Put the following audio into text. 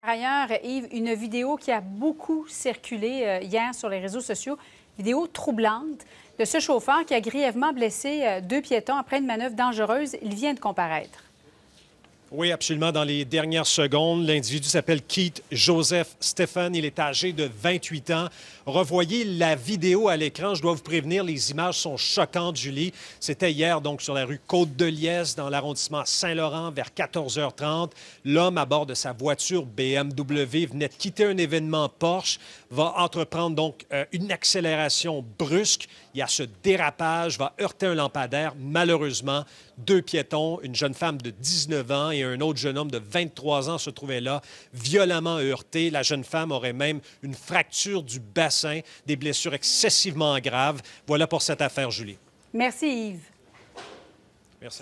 Par ailleurs, Yves, une vidéo qui a beaucoup circulé euh, hier sur les réseaux sociaux, vidéo troublante de ce chauffeur qui a grièvement blessé euh, deux piétons après une manœuvre dangereuse. Il vient de comparaître. Oui, absolument. Dans les dernières secondes, l'individu s'appelle Keith Joseph Stephen. Il est âgé de 28 ans. Revoyez la vidéo à l'écran. Je dois vous prévenir, les images sont choquantes, Julie. C'était hier, donc, sur la rue Côte-de-Liesse, dans l'arrondissement Saint-Laurent, vers 14h30. L'homme, à bord de sa voiture BMW, venait de quitter un événement Porsche, va entreprendre donc euh, une accélération brusque ce dérapage, va heurter un lampadaire. Malheureusement, deux piétons, une jeune femme de 19 ans et un autre jeune homme de 23 ans se trouvaient là, violemment heurtés. La jeune femme aurait même une fracture du bassin, des blessures excessivement graves. Voilà pour cette affaire, Julie. Merci, Yves. Merci.